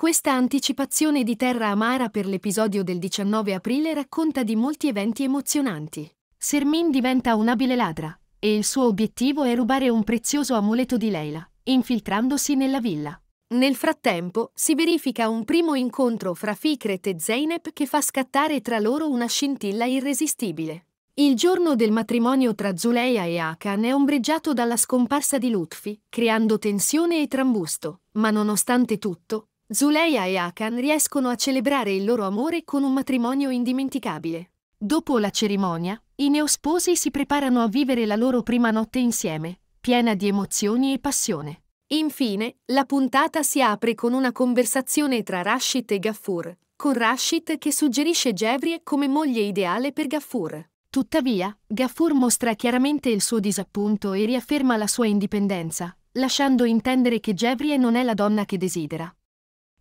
Questa anticipazione di Terra Amara per l'episodio del 19 aprile racconta di molti eventi emozionanti. Sermin diventa un'abile ladra e il suo obiettivo è rubare un prezioso amuleto di Leila, infiltrandosi nella villa. Nel frattempo si verifica un primo incontro fra Fikret e Zeynep che fa scattare tra loro una scintilla irresistibile. Il giorno del matrimonio tra Zuleia e Akan è ombreggiato dalla scomparsa di Lutfi, creando tensione e trambusto, ma nonostante tutto, Zuleia e Akan riescono a celebrare il loro amore con un matrimonio indimenticabile. Dopo la cerimonia, i neosposi si preparano a vivere la loro prima notte insieme, piena di emozioni e passione. Infine, la puntata si apre con una conversazione tra Rashid e Gaffur, con Rashid che suggerisce Jevrie come moglie ideale per Gaffur. Tuttavia, Gaffur mostra chiaramente il suo disappunto e riafferma la sua indipendenza, lasciando intendere che Jevrie non è la donna che desidera.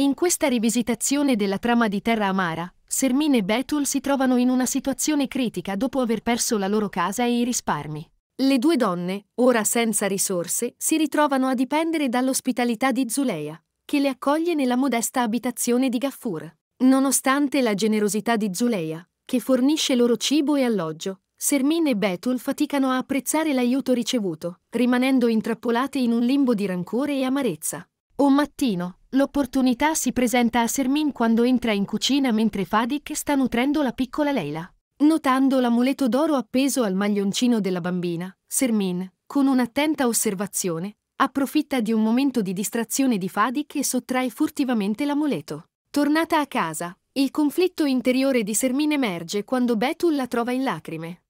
In questa rivisitazione della trama di Terra Amara, Sermine e Betul si trovano in una situazione critica dopo aver perso la loro casa e i risparmi. Le due donne, ora senza risorse, si ritrovano a dipendere dall'ospitalità di Zuleia, che le accoglie nella modesta abitazione di Gaffur. Nonostante la generosità di Zuleia, che fornisce loro cibo e alloggio, Sermine e Betul faticano a apprezzare l'aiuto ricevuto, rimanendo intrappolate in un limbo di rancore e amarezza. Un mattino, L'opportunità si presenta a Sermin quando entra in cucina mentre Fadik sta nutrendo la piccola Leila. Notando l'amuleto d'oro appeso al maglioncino della bambina, Sermin, con un'attenta osservazione, approfitta di un momento di distrazione di Fadik e sottrae furtivamente l'amuleto. Tornata a casa, il conflitto interiore di Sermin emerge quando Betul la trova in lacrime.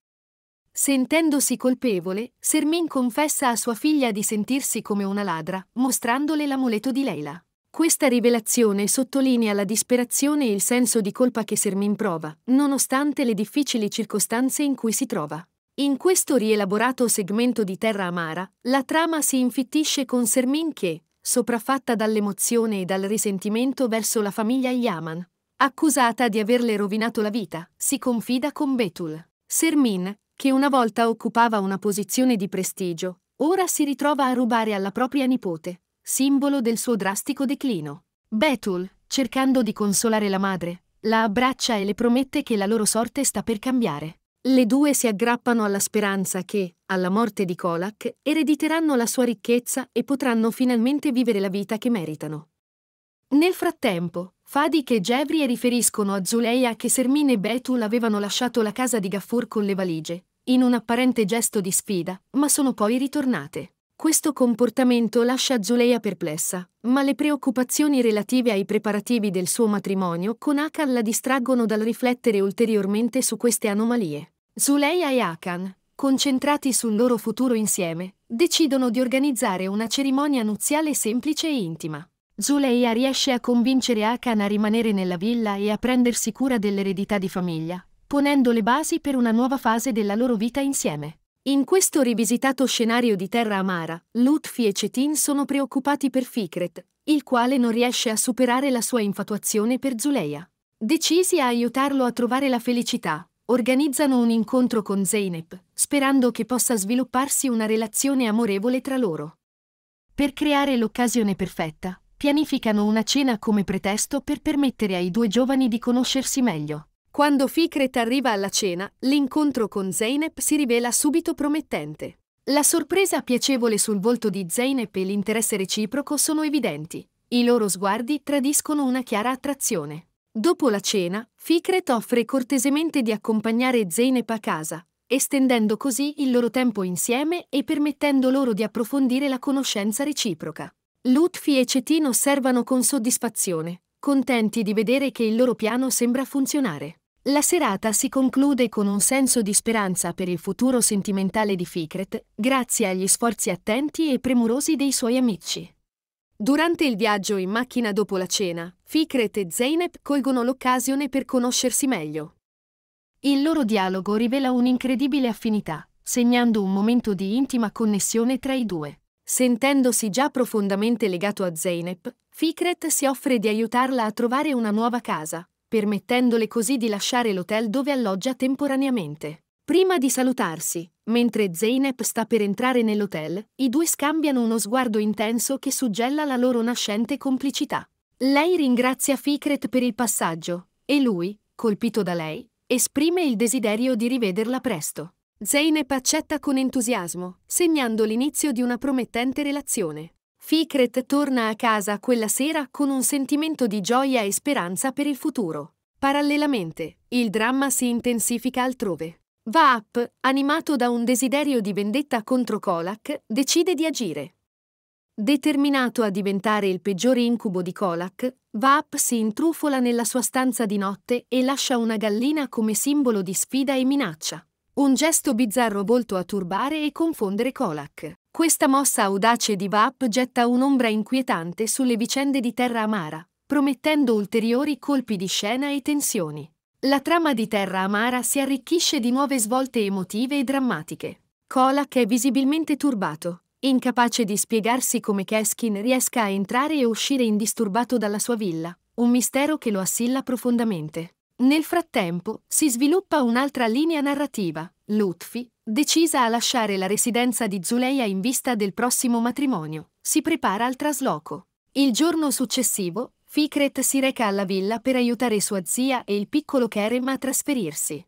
Sentendosi colpevole, Sermin confessa a sua figlia di sentirsi come una ladra, mostrandole l'amuleto di Leila. Questa rivelazione sottolinea la disperazione e il senso di colpa che Sermin prova, nonostante le difficili circostanze in cui si trova. In questo rielaborato segmento di Terra Amara, la trama si infittisce con Sermin che, sopraffatta dall'emozione e dal risentimento verso la famiglia Yaman, accusata di averle rovinato la vita, si confida con Betul. Sermin, che una volta occupava una posizione di prestigio, ora si ritrova a rubare alla propria nipote, simbolo del suo drastico declino. Betul, cercando di consolare la madre, la abbraccia e le promette che la loro sorte sta per cambiare. Le due si aggrappano alla speranza che, alla morte di Kolak, erediteranno la sua ricchezza e potranno finalmente vivere la vita che meritano. Nel frattempo, Fadik e Gevrie riferiscono a Zuleia che Sermine e Betul avevano lasciato la casa di Gaffur con le valigie, in un apparente gesto di sfida, ma sono poi ritornate. Questo comportamento lascia Zuleia perplessa, ma le preoccupazioni relative ai preparativi del suo matrimonio con Akan la distraggono dal riflettere ulteriormente su queste anomalie. Zuleia e Akan, concentrati sul loro futuro insieme, decidono di organizzare una cerimonia nuziale semplice e intima. Zuleia riesce a convincere Akan a rimanere nella villa e a prendersi cura dell'eredità di famiglia, ponendo le basi per una nuova fase della loro vita insieme. In questo rivisitato scenario di terra amara, Lutfi e Cetin sono preoccupati per Fikret, il quale non riesce a superare la sua infatuazione per Zuleia. Decisi a aiutarlo a trovare la felicità, organizzano un incontro con Zeynep, sperando che possa svilupparsi una relazione amorevole tra loro. Per creare l'occasione perfetta, pianificano una cena come pretesto per permettere ai due giovani di conoscersi meglio. Quando Fikret arriva alla cena, l'incontro con Zeynep si rivela subito promettente. La sorpresa piacevole sul volto di Zeynep e l'interesse reciproco sono evidenti. I loro sguardi tradiscono una chiara attrazione. Dopo la cena, Fikret offre cortesemente di accompagnare Zeynep a casa, estendendo così il loro tempo insieme e permettendo loro di approfondire la conoscenza reciproca. Lutfi e Cetin osservano con soddisfazione, contenti di vedere che il loro piano sembra funzionare. La serata si conclude con un senso di speranza per il futuro sentimentale di Fikret, grazie agli sforzi attenti e premurosi dei suoi amici. Durante il viaggio in macchina dopo la cena, Fikret e Zeynep colgono l'occasione per conoscersi meglio. Il loro dialogo rivela un'incredibile affinità, segnando un momento di intima connessione tra i due. Sentendosi già profondamente legato a Zeynep, Fikret si offre di aiutarla a trovare una nuova casa, permettendole così di lasciare l'hotel dove alloggia temporaneamente. Prima di salutarsi, mentre Zeynep sta per entrare nell'hotel, i due scambiano uno sguardo intenso che suggella la loro nascente complicità. Lei ringrazia Fikret per il passaggio e lui, colpito da lei, esprime il desiderio di rivederla presto. Zeynep accetta con entusiasmo, segnando l'inizio di una promettente relazione. Fikret torna a casa quella sera con un sentimento di gioia e speranza per il futuro. Parallelamente, il dramma si intensifica altrove. Vaap, animato da un desiderio di vendetta contro Kolak, decide di agire. Determinato a diventare il peggiore incubo di Kolak, Vaap si intrufola nella sua stanza di notte e lascia una gallina come simbolo di sfida e minaccia. Un gesto bizzarro volto a turbare e confondere Kolak. Questa mossa audace di Vap getta un'ombra inquietante sulle vicende di Terra Amara, promettendo ulteriori colpi di scena e tensioni. La trama di Terra Amara si arricchisce di nuove svolte emotive e drammatiche. Kolak è visibilmente turbato, incapace di spiegarsi come Keskin riesca a entrare e uscire indisturbato dalla sua villa, un mistero che lo assilla profondamente. Nel frattempo, si sviluppa un'altra linea narrativa, Lutfi, decisa a lasciare la residenza di Zuleia in vista del prossimo matrimonio, si prepara al trasloco. Il giorno successivo, Fikret si reca alla villa per aiutare sua zia e il piccolo Kerem a trasferirsi.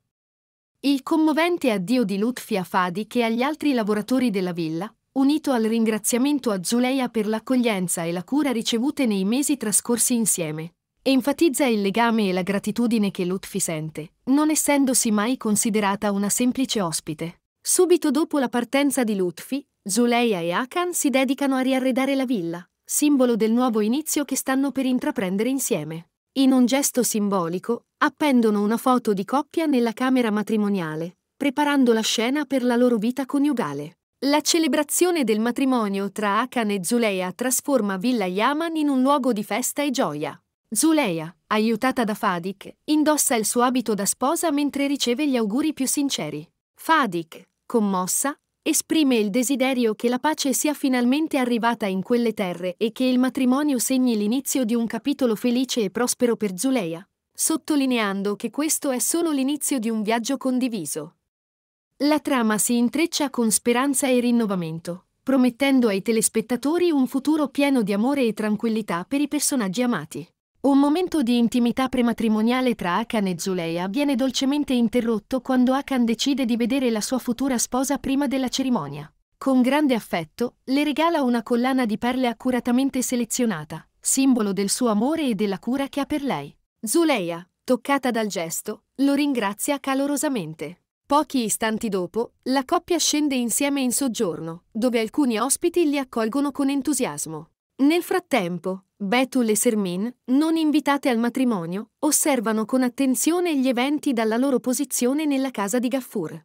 Il commovente addio di Lutfi a Fadi che agli altri lavoratori della villa, unito al ringraziamento a Zuleia per l'accoglienza e la cura ricevute nei mesi trascorsi insieme, Enfatizza il legame e la gratitudine che Lutfi sente, non essendosi mai considerata una semplice ospite. Subito dopo la partenza di Lutfi, Zuleia e Akan si dedicano a riarredare la villa, simbolo del nuovo inizio che stanno per intraprendere insieme. In un gesto simbolico, appendono una foto di coppia nella camera matrimoniale, preparando la scena per la loro vita coniugale. La celebrazione del matrimonio tra Akan e Zuleia trasforma Villa Yaman in un luogo di festa e gioia. Zuleia, aiutata da Fadik, indossa il suo abito da sposa mentre riceve gli auguri più sinceri. Fadik, commossa, esprime il desiderio che la pace sia finalmente arrivata in quelle terre e che il matrimonio segni l'inizio di un capitolo felice e prospero per Zuleia, sottolineando che questo è solo l'inizio di un viaggio condiviso. La trama si intreccia con speranza e rinnovamento, promettendo ai telespettatori un futuro pieno di amore e tranquillità per i personaggi amati. Un momento di intimità prematrimoniale tra Akan e Zuleia viene dolcemente interrotto quando Akan decide di vedere la sua futura sposa prima della cerimonia. Con grande affetto, le regala una collana di perle accuratamente selezionata, simbolo del suo amore e della cura che ha per lei. Zuleia, toccata dal gesto, lo ringrazia calorosamente. Pochi istanti dopo, la coppia scende insieme in soggiorno, dove alcuni ospiti li accolgono con entusiasmo. Nel frattempo, Betul e Sermin, non invitate al matrimonio, osservano con attenzione gli eventi dalla loro posizione nella casa di Gaffur.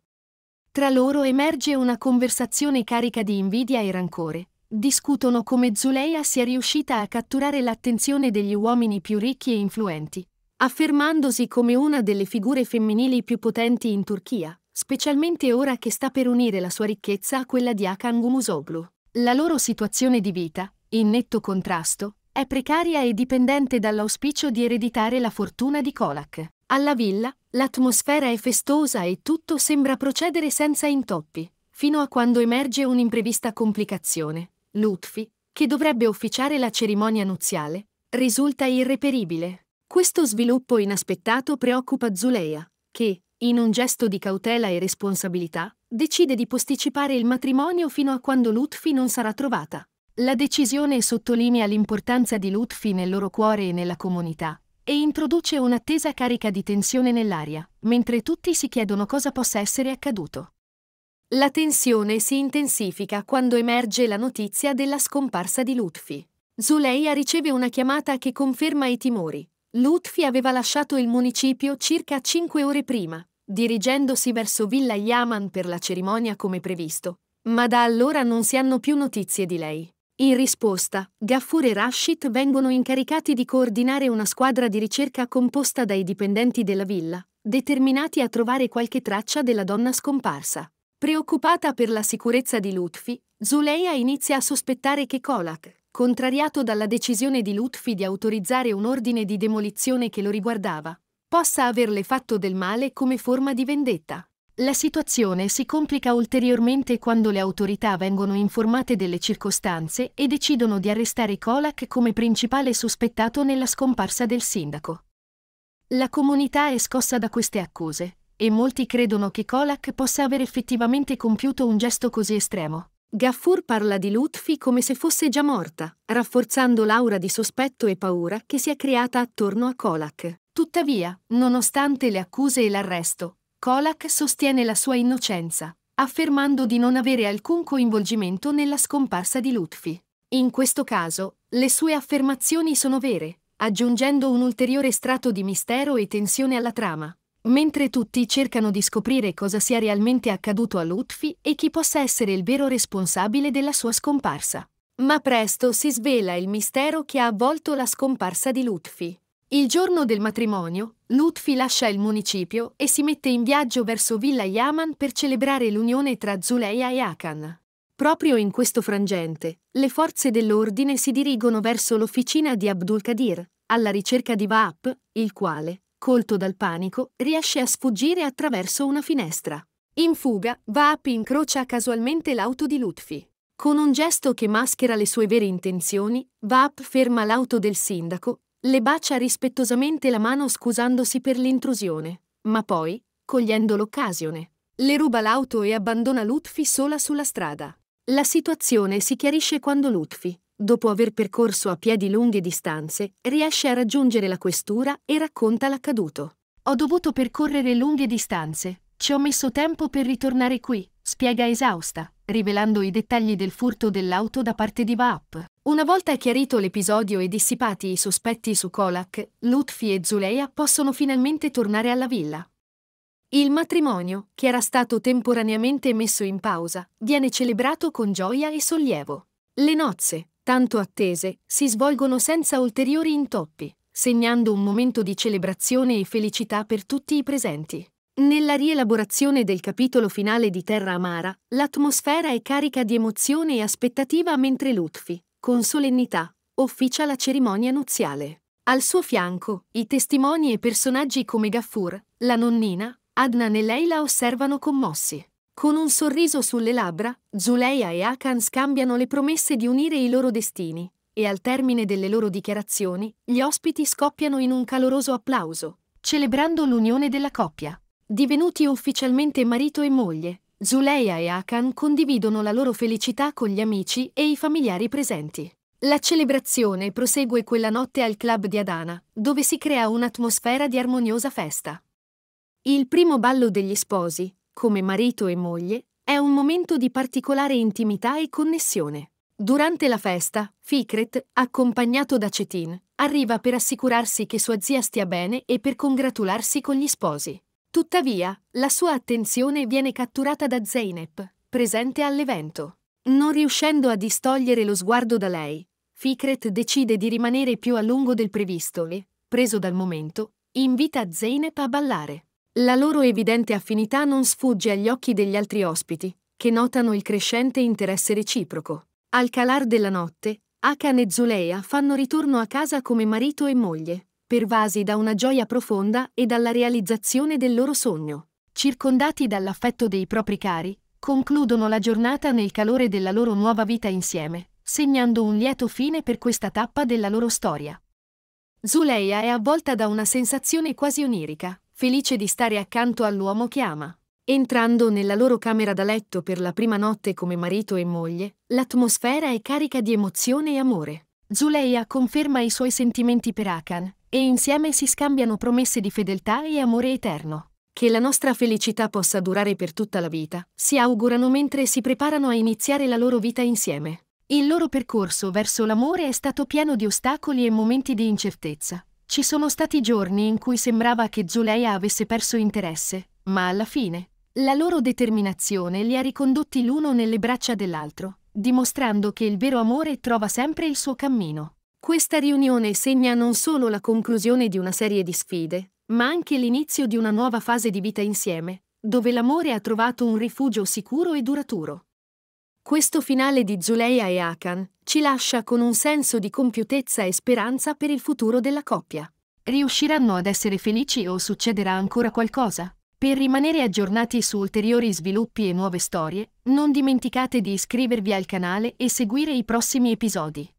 Tra loro emerge una conversazione carica di invidia e rancore. Discutono come Zuleia sia riuscita a catturare l'attenzione degli uomini più ricchi e influenti, affermandosi come una delle figure femminili più potenti in Turchia, specialmente ora che sta per unire la sua ricchezza a quella di Akan Gumusoglu. La loro situazione di vita, in netto contrasto, è precaria e dipendente dall'auspicio di ereditare la fortuna di Kolak. Alla villa, l'atmosfera è festosa e tutto sembra procedere senza intoppi, fino a quando emerge un'imprevista complicazione. Lutfi, che dovrebbe officiare la cerimonia nuziale, risulta irreperibile. Questo sviluppo inaspettato preoccupa Zuleia, che, in un gesto di cautela e responsabilità, decide di posticipare il matrimonio fino a quando Lutfi non sarà trovata. La decisione sottolinea l'importanza di Lutfi nel loro cuore e nella comunità e introduce un'attesa carica di tensione nell'aria, mentre tutti si chiedono cosa possa essere accaduto. La tensione si intensifica quando emerge la notizia della scomparsa di Lutfi. Zuleia riceve una chiamata che conferma i timori. Lutfi aveva lasciato il municipio circa cinque ore prima, dirigendosi verso Villa Yaman per la cerimonia come previsto, ma da allora non si hanno più notizie di lei. In risposta, Gaffur e Rashid vengono incaricati di coordinare una squadra di ricerca composta dai dipendenti della villa, determinati a trovare qualche traccia della donna scomparsa. Preoccupata per la sicurezza di Lutfi, Zuleia inizia a sospettare che Kolak, contrariato dalla decisione di Lutfi di autorizzare un ordine di demolizione che lo riguardava, possa averle fatto del male come forma di vendetta. La situazione si complica ulteriormente quando le autorità vengono informate delle circostanze e decidono di arrestare Kolak come principale sospettato nella scomparsa del sindaco. La comunità è scossa da queste accuse, e molti credono che Kolak possa aver effettivamente compiuto un gesto così estremo. Gaffur parla di Lutfi come se fosse già morta, rafforzando l'aura di sospetto e paura che si è creata attorno a Kolak. Tuttavia, nonostante le accuse e l'arresto, Kolak sostiene la sua innocenza, affermando di non avere alcun coinvolgimento nella scomparsa di Lutfi. In questo caso, le sue affermazioni sono vere, aggiungendo un ulteriore strato di mistero e tensione alla trama. Mentre tutti cercano di scoprire cosa sia realmente accaduto a Lutfi e chi possa essere il vero responsabile della sua scomparsa. Ma presto si svela il mistero che ha avvolto la scomparsa di Lutfi. Il giorno del matrimonio, Lutfi lascia il municipio e si mette in viaggio verso Villa Yaman per celebrare l'unione tra Zuleia e Akan. Proprio in questo frangente, le forze dell'ordine si dirigono verso l'officina di Abdul Qadir, alla ricerca di Vaap, il quale, colto dal panico, riesce a sfuggire attraverso una finestra. In fuga, Vaap incrocia casualmente l'auto di Lutfi. Con un gesto che maschera le sue vere intenzioni, Vaap ferma l'auto del sindaco le bacia rispettosamente la mano scusandosi per l'intrusione, ma poi, cogliendo l'occasione, le ruba l'auto e abbandona Lutfi sola sulla strada. La situazione si chiarisce quando Lutfi, dopo aver percorso a piedi lunghe distanze, riesce a raggiungere la questura e racconta l'accaduto. Ho dovuto percorrere lunghe distanze, ci ho messo tempo per ritornare qui, spiega esausta rivelando i dettagli del furto dell'auto da parte di Vaap. Una volta chiarito l'episodio e dissipati i sospetti su Kolak, Lutfi e Zuleia possono finalmente tornare alla villa. Il matrimonio, che era stato temporaneamente messo in pausa, viene celebrato con gioia e sollievo. Le nozze, tanto attese, si svolgono senza ulteriori intoppi, segnando un momento di celebrazione e felicità per tutti i presenti. Nella rielaborazione del capitolo finale di Terra Amara, l'atmosfera è carica di emozione e aspettativa mentre Lutfi, con solennità, officia la cerimonia nuziale. Al suo fianco, i testimoni e personaggi come Gaffur, la nonnina, Adnan e Leila osservano commossi. Con un sorriso sulle labbra, Zuleia e Akan scambiano le promesse di unire i loro destini, e al termine delle loro dichiarazioni, gli ospiti scoppiano in un caloroso applauso, celebrando l'unione della coppia. Divenuti ufficialmente marito e moglie, Zuleia e Akan condividono la loro felicità con gli amici e i familiari presenti. La celebrazione prosegue quella notte al club di Adana, dove si crea un'atmosfera di armoniosa festa. Il primo ballo degli sposi, come marito e moglie, è un momento di particolare intimità e connessione. Durante la festa, Fikret, accompagnato da Cetin, arriva per assicurarsi che sua zia stia bene e per congratularsi con gli sposi. Tuttavia, la sua attenzione viene catturata da Zeynep, presente all'evento. Non riuscendo a distogliere lo sguardo da lei, Fikret decide di rimanere più a lungo del previsto e, preso dal momento, invita Zeynep a ballare. La loro evidente affinità non sfugge agli occhi degli altri ospiti, che notano il crescente interesse reciproco. Al calar della notte, Akan e Zuleya fanno ritorno a casa come marito e moglie pervasi da una gioia profonda e dalla realizzazione del loro sogno. Circondati dall'affetto dei propri cari, concludono la giornata nel calore della loro nuova vita insieme, segnando un lieto fine per questa tappa della loro storia. Zuleia è avvolta da una sensazione quasi onirica, felice di stare accanto all'uomo che ama. Entrando nella loro camera da letto per la prima notte come marito e moglie, l'atmosfera è carica di emozione e amore. Zuleia conferma i suoi sentimenti per Akan, e insieme si scambiano promesse di fedeltà e amore eterno. Che la nostra felicità possa durare per tutta la vita, si augurano mentre si preparano a iniziare la loro vita insieme. Il loro percorso verso l'amore è stato pieno di ostacoli e momenti di incertezza. Ci sono stati giorni in cui sembrava che Zuleia avesse perso interesse, ma alla fine la loro determinazione li ha ricondotti l'uno nelle braccia dell'altro, dimostrando che il vero amore trova sempre il suo cammino. Questa riunione segna non solo la conclusione di una serie di sfide, ma anche l'inizio di una nuova fase di vita insieme, dove l'amore ha trovato un rifugio sicuro e duraturo. Questo finale di Zuleia e Akan ci lascia con un senso di compiutezza e speranza per il futuro della coppia. Riusciranno ad essere felici o succederà ancora qualcosa? Per rimanere aggiornati su ulteriori sviluppi e nuove storie, non dimenticate di iscrivervi al canale e seguire i prossimi episodi.